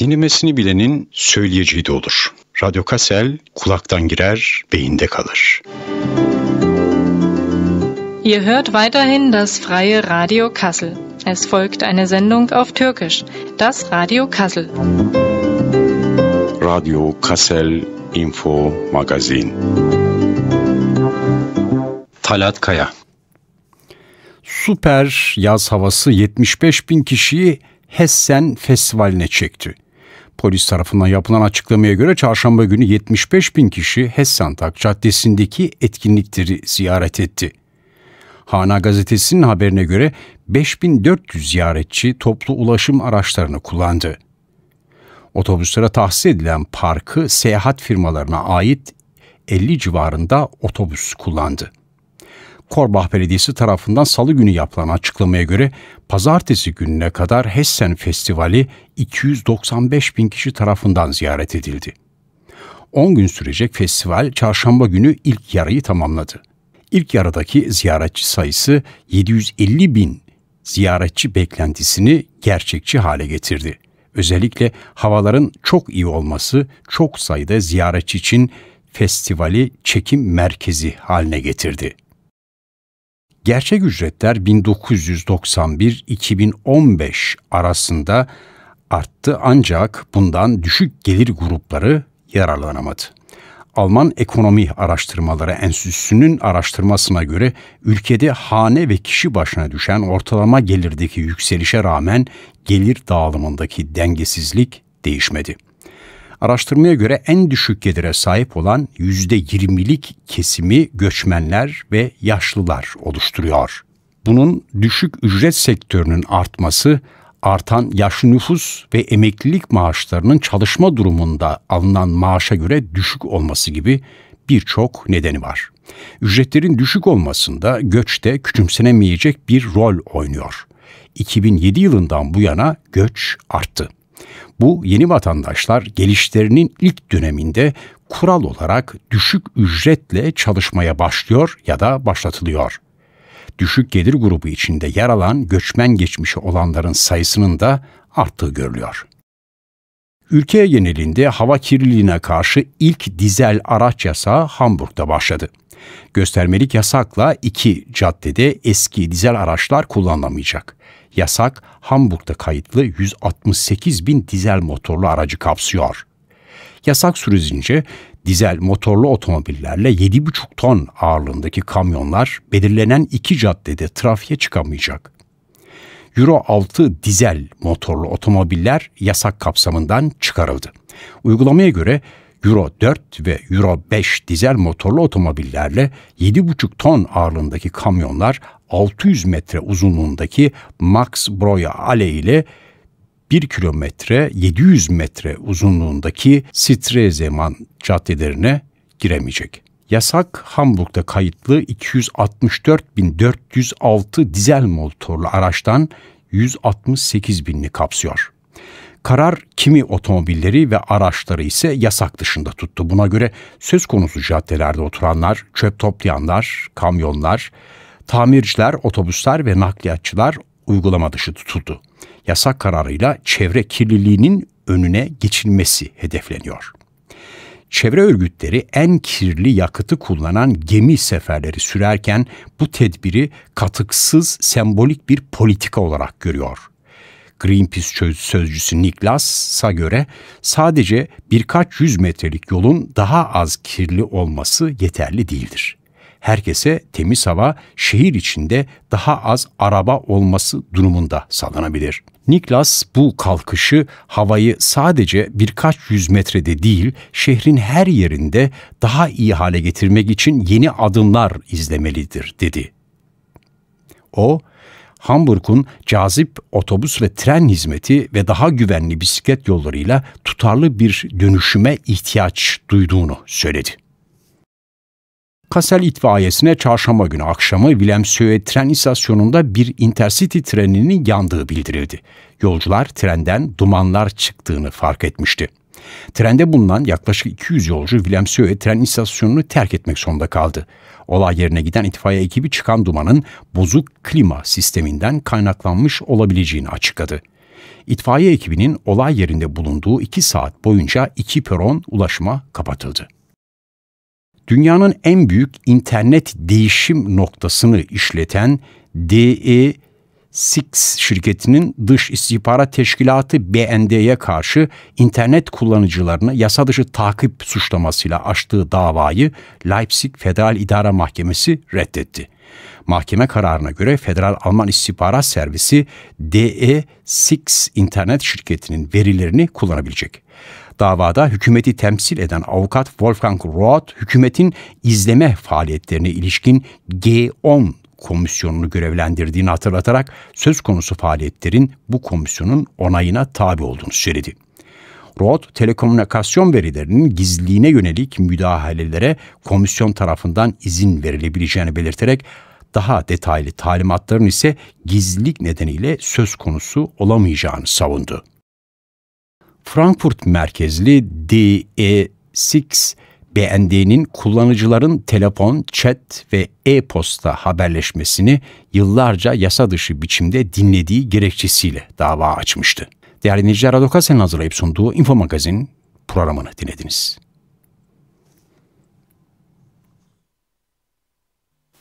Dinlemesini bilenin söyleyeceği de olur. Radyo Kasel kulaktan girer, beyinde kalır. Ihr hört weiterhin das freie Radio Kassel. Es folgt eine Sendung auf Türkisch, das Radio Kassel. Radio Kassel Info Magazin. Talat Kaya süper yaz havası 75 bin kişiyi Hessen Festivali'ne çekti. Polis tarafından yapılan açıklamaya göre çarşamba günü 75 bin kişi Hessantak Caddesi'ndeki etkinlikleri ziyaret etti. Hana gazetesinin haberine göre 5400 ziyaretçi toplu ulaşım araçlarını kullandı. Otobüslere tahsis edilen parkı seyahat firmalarına ait 50 civarında otobüs kullandı. Korbah Belediyesi tarafından salı günü yapılan açıklamaya göre pazartesi gününe kadar Hessen Festivali 295 bin kişi tarafından ziyaret edildi. 10 gün sürecek festival çarşamba günü ilk yarıyı tamamladı. İlk yarıdaki ziyaretçi sayısı 750 bin ziyaretçi beklentisini gerçekçi hale getirdi. Özellikle havaların çok iyi olması çok sayıda ziyaretçi için festivali çekim merkezi haline getirdi. Gerçek ücretler 1991-2015 arasında arttı ancak bundan düşük gelir grupları yararlanamadı. Alman Ekonomi Araştırmaları Enstitüsü'nün araştırmasına göre ülkede hane ve kişi başına düşen ortalama gelirdeki yükselişe rağmen gelir dağılımındaki dengesizlik değişmedi. Araştırmaya göre en düşük gelire sahip olan %20'lik kesimi göçmenler ve yaşlılar oluşturuyor. Bunun düşük ücret sektörünün artması, artan yaşlı nüfus ve emeklilik maaşlarının çalışma durumunda alınan maaşa göre düşük olması gibi birçok nedeni var. Ücretlerin düşük olmasında göç de küçümsenemeyecek bir rol oynuyor. 2007 yılından bu yana göç arttı. Bu yeni vatandaşlar gelişlerinin ilk döneminde kural olarak düşük ücretle çalışmaya başlıyor ya da başlatılıyor. Düşük gelir grubu içinde yer alan göçmen geçmişi olanların sayısının da arttığı görülüyor. Ülke genelinde hava kirliliğine karşı ilk dizel araç yasağı Hamburg'da başladı. Göstermelik yasakla iki caddede eski dizel araçlar kullanılamayacak. Yasak Hamburg'da kayıtlı 168 bin dizel motorlu aracı kapsıyor. Yasak süresince dizel motorlu otomobillerle 7,5 ton ağırlığındaki kamyonlar belirlenen iki caddede trafiğe çıkamayacak. Euro 6 dizel motorlu otomobiller yasak kapsamından çıkarıldı. Uygulamaya göre Euro 4 ve Euro 5 dizel motorlu otomobillerle 7,5 ton ağırlığındaki kamyonlar 600 metre uzunluğundaki Max Broya Ale ile 1 kilometre 700 metre uzunluğundaki Stresemann caddelerine giremeyecek. Yasak Hamburg'da kayıtlı 264.406 dizel motorlu araçtan 168 kapsıyor. Karar kimi otomobilleri ve araçları ise yasak dışında tuttu. Buna göre söz konusu caddelerde oturanlar, çöp toplayanlar, kamyonlar, tamirciler, otobüsler ve nakliyatçılar uygulama dışı tutuldu. Yasak kararıyla çevre kirliliğinin önüne geçilmesi hedefleniyor. Çevre örgütleri en kirli yakıtı kullanan gemi seferleri sürerken bu tedbiri katıksız sembolik bir politika olarak görüyor. Greenpeace sözcüsü Niklas'a göre sadece birkaç yüz metrelik yolun daha az kirli olması yeterli değildir. Herkese temiz hava şehir içinde daha az araba olması durumunda sağlanabilir. Niklas bu kalkışı havayı sadece birkaç yüz metrede değil şehrin her yerinde daha iyi hale getirmek için yeni adımlar izlemelidir dedi. O Hamburg'un cazip otobüs ve tren hizmeti ve daha güvenli bisiklet yollarıyla tutarlı bir dönüşüme ihtiyaç duyduğunu söyledi. Kassel itfaiyesine çarşamba günü akşamı Wilhelmshöhe tren istasyonunda bir intercity treninin yandığı bildirildi. Yolcular trenden dumanlar çıktığını fark etmişti. Trende bulunan yaklaşık 200 yolcu Wilhelmsöe tren istasyonunu terk etmek zorunda kaldı. Olay yerine giden itfaiye ekibi çıkan dumanın bozuk klima sisteminden kaynaklanmış olabileceğini açıkladı. İtfaiye ekibinin olay yerinde bulunduğu 2 saat boyunca 2 peron ulaşıma kapatıldı. Dünyanın en büyük internet değişim noktasını işleten DE Six şirketinin dış istihbarat teşkilatı BND'ye karşı internet kullanıcılarını yasa dışı takip suçlamasıyla açtığı davayı Leipzig Federal İdara Mahkemesi reddetti. Mahkeme kararına göre Federal Alman İstihbarat Servisi DE6 internet şirketinin verilerini kullanabilecek. Davada hükümeti temsil eden avukat Wolfgang Roth, hükümetin izleme faaliyetlerine ilişkin G10 komisyonunu görevlendirdiğini hatırlatarak söz konusu faaliyetlerin bu komisyonun onayına tabi olduğunu söyledi. Roth, telekomünikasyon verilerinin gizliliğine yönelik müdahalelere komisyon tarafından izin verilebileceğini belirterek daha detaylı talimatların ise gizlilik nedeniyle söz konusu olamayacağını savundu. Frankfurt merkezli DE6 BND'nin kullanıcıların telefon, chat ve e-posta haberleşmesini yıllarca yasa dışı biçimde dinlediği gerekçesiyle dava açmıştı. Değerli dinleyiciler, Adokasen'in hazırlayıp sunduğu Info Magazin programını dinlediniz.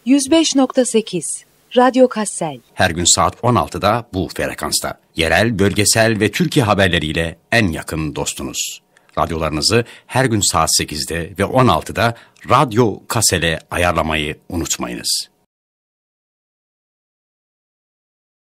105.8 Radyo Kassel Her gün saat 16'da bu frekansta. Yerel, bölgesel ve Türkiye haberleriyle en yakın dostunuz radyolarınızı her gün saat 8'de ve 16'da Radyo Kasele ayarlamayı unutmayınız.